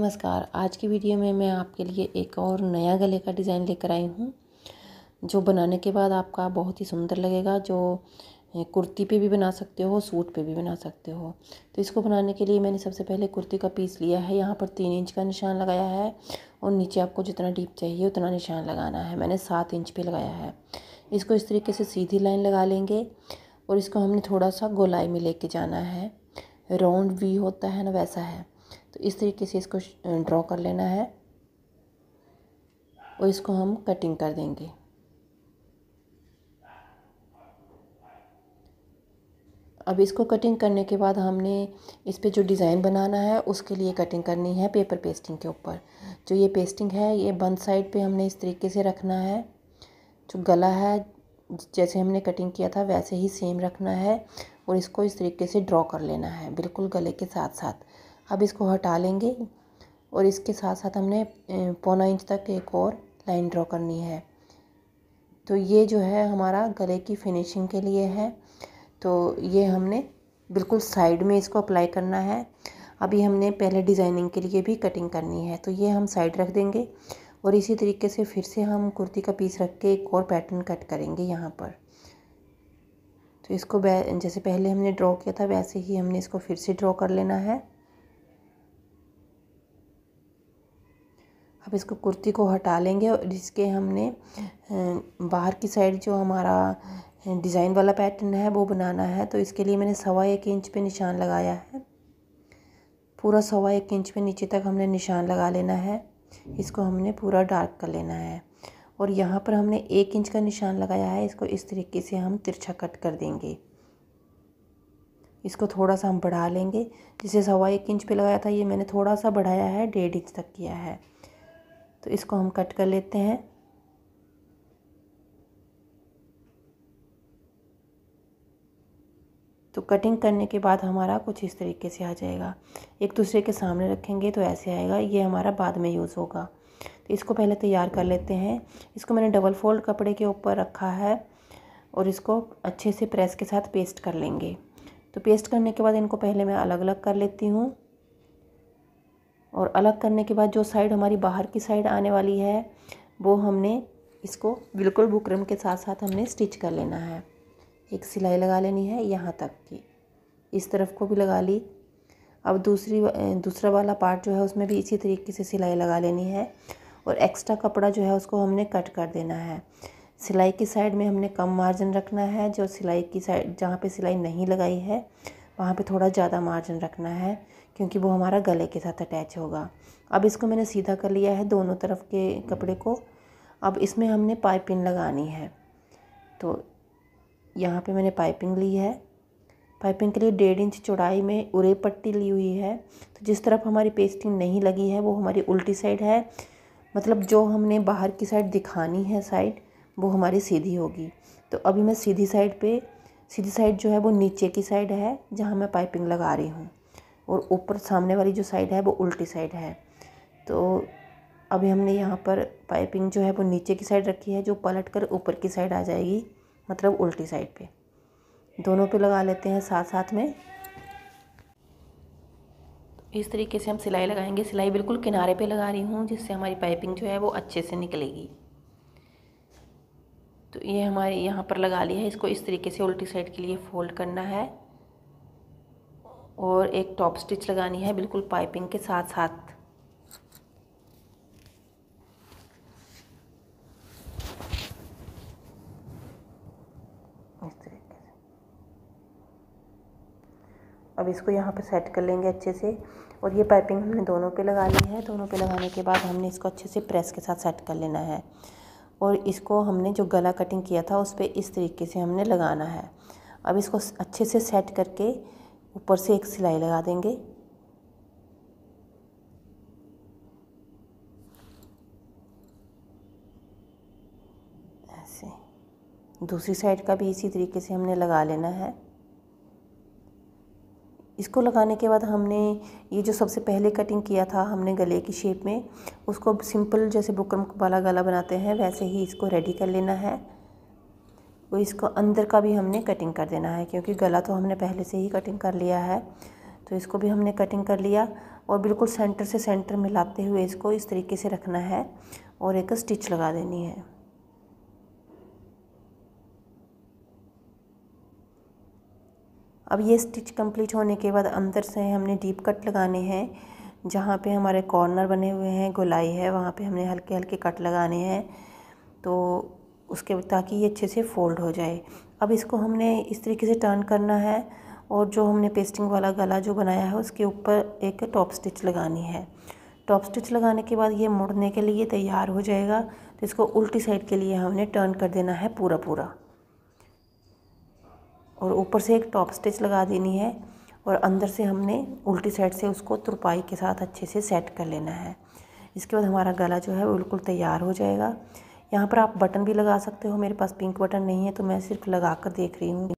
नमस्कार आज की वीडियो में मैं आपके लिए एक और नया गले का डिज़ाइन लेकर आई हूँ जो बनाने के बाद आपका बहुत ही सुंदर लगेगा जो कुर्ती पे भी बना सकते हो सूट पे भी बना सकते हो तो इसको बनाने के लिए मैंने सबसे पहले कुर्ती का पीस लिया है यहाँ पर तीन इंच का निशान लगाया है और नीचे आपको जितना डीप चाहिए उतना निशान लगाना है मैंने सात इंच पर लगाया है इसको इस तरीके से सीधी लाइन लगा लेंगे और इसको हमने थोड़ा सा गोलाई में लेके जाना है राउंड वी होता है ना वैसा है तो इस तरीके से इसको ड्रॉ कर लेना है और इसको हम कटिंग कर देंगे अब इसको कटिंग करने के बाद हमने इस पर जो डिज़ाइन बनाना है उसके लिए कटिंग करनी है पेपर पेस्टिंग के ऊपर जो ये पेस्टिंग है ये बंद साइड पे हमने इस तरीके से रखना है जो गला है जैसे हमने कटिंग किया था वैसे ही सेम रखना है और इसको इस तरीके से ड्रॉ कर लेना है बिल्कुल गले के साथ साथ अब इसको हटा लेंगे और इसके साथ साथ हमने पौना इंच तक एक और लाइन ड्रॉ करनी है तो ये जो है हमारा गले की फिनिशिंग के लिए है तो ये हमने बिल्कुल साइड में इसको अप्लाई करना है अभी हमने पहले डिज़ाइनिंग के लिए भी कटिंग करनी है तो ये हम साइड रख देंगे और इसी तरीके से फिर से हम कुर्ती का पीस रख के एक और पैटर्न कट करेंगे यहाँ पर तो इसको जैसे पहले हमने ड्रॉ किया था वैसे ही हमने इसको फिर से ड्रॉ कर लेना है अब इसको कुर्ती को हटा लेंगे और इसके हमने बाहर की साइड जो हमारा डिज़ाइन वाला पैटर्न है वो बनाना है तो इसके लिए मैंने सवा एक इंच पे निशान लगाया है पूरा सवा एक इंच पे नीचे तक हमने निशान लगा लेना है इसको हमने पूरा डार्क कर लेना है और यहाँ पर हमने एक इंच का निशान लगाया है इसको इस तरीके से हम तिरछा कट कर देंगे इसको थोड़ा सा हम बढ़ा लेंगे जिसे सवा एक इंच पे लगाया था ये मैंने थोड़ा सा बढ़ाया है डेढ़ इंच तक किया है तो इसको हम कट कर लेते हैं तो कटिंग करने के बाद हमारा कुछ इस तरीके से आ जाएगा एक दूसरे के सामने रखेंगे तो ऐसे आएगा ये हमारा बाद में यूज़ होगा तो इसको पहले तैयार कर लेते हैं इसको मैंने डबल फोल्ड कपड़े के ऊपर रखा है और इसको अच्छे से प्रेस के साथ पेस्ट कर लेंगे तो पेस्ट करने के बाद इनको पहले मैं अलग अलग कर लेती हूँ और अलग करने के बाद जो साइड हमारी बाहर की साइड आने वाली है वो हमने इसको बिल्कुल बुकरम के साथ साथ हमने स्टिच कर लेना है एक सिलाई लगा लेनी है यहाँ तक की इस तरफ को भी लगा ली अब दूसरी दूसरा वाला पार्ट जो है उसमें भी इसी तरीके से सिलाई लगा लेनी है और एक्स्ट्रा कपड़ा जो है उसको हमने कट कर देना है सिलाई की साइड में हमने कम मार्जिन रखना है जो सिलाई की साइड जहाँ पे सिलाई नहीं लगाई है वहाँ पे थोड़ा ज़्यादा मार्जिन रखना है क्योंकि वो हमारा गले के साथ अटैच होगा अब इसको मैंने सीधा कर लिया है दोनों तरफ के कपड़े को अब इसमें हमने पाइपिंग लगानी है तो यहाँ पे मैंने पाइपिंग ली है पाइपिंग के लिए डेढ़ इंच चौड़ाई में उरे पट्टी ली हुई है तो जिस तरफ हमारी पेस्टिंग नहीं लगी है वो हमारी उल्टी साइड है मतलब जो हमने बाहर की साइड दिखानी है साइड वो हमारी सीधी होगी तो अभी मैं सीधी साइड पे सीधी साइड जो है वो नीचे की साइड है जहाँ मैं पाइपिंग लगा रही हूँ और ऊपर सामने वाली जो साइड है वो उल्टी साइड है तो अभी हमने यहाँ पर पाइपिंग जो है वो नीचे की साइड रखी है जो पलट कर ऊपर की साइड आ जाएगी मतलब उल्टी साइड पे दोनों पे लगा लेते हैं साथ साथ में इस तरीके से हम सिलाई लगाएंगे सिलाई बिल्कुल किनारे पे लगा रही हूँ जिससे हमारी पाइपिंग जो है वो अच्छे से निकलेगी तो ये हमारे यहाँ पर लगा लिया है इसको इस तरीके से उल्टी साइड के लिए फोल्ड करना है और एक टॉप स्टिच लगानी है बिल्कुल पाइपिंग के साथ साथ इस तरीके से अब इसको यहाँ पर सेट कर लेंगे अच्छे से और ये पाइपिंग हमने दोनों पे लगा ली है दोनों पे लगाने के बाद हमने इसको अच्छे से प्रेस के साथ सेट कर लेना है और इसको हमने जो गला कटिंग किया था उस पर इस तरीके से हमने लगाना है अब इसको अच्छे से सेट करके ऊपर से एक सिलाई लगा देंगे ऐसे दूसरी साइड का भी इसी तरीके से हमने लगा लेना है इसको लगाने के बाद हमने ये जो सबसे पहले कटिंग किया था हमने गले की शेप में उसको सिंपल जैसे बुकरम वाला गला बनाते हैं वैसे ही इसको रेडी कर लेना है और इसको अंदर का भी हमने कटिंग कर देना है क्योंकि गला तो हमने पहले से ही कटिंग कर लिया है तो इसको भी हमने कटिंग कर लिया और बिल्कुल सेंटर से सेंटर मिलाते हुए इसको इस तरीके से रखना है और एक स्टिच लगा देनी है अब ये स्टिच कंप्लीट होने के बाद अंदर से हमने डीप कट लगाने हैं जहाँ पे हमारे कॉर्नर बने हुए हैं गोलाई है वहाँ पे हमने हल्के हल्के कट लगाने हैं तो उसके ताकि ये अच्छे से फोल्ड हो जाए अब इसको हमने इस तरीके से टर्न करना है और जो हमने पेस्टिंग वाला गला जो बनाया है उसके ऊपर एक टॉप स्टिच लगानी है टॉप स्टिच लगाने के बाद ये मुड़ने के लिए तैयार हो जाएगा तो इसको उल्टी साइड के लिए हमने टर्न कर देना है पूरा पूरा और ऊपर से एक टॉप स्टिच लगा देनी है और अंदर से हमने उल्टी साइड से उसको तुरपाई के साथ अच्छे से सेट कर लेना है इसके बाद हमारा गला जो है बिल्कुल तैयार हो जाएगा यहाँ पर आप बटन भी लगा सकते हो मेरे पास पिंक बटन नहीं है तो मैं सिर्फ लगा कर देख रही हूँ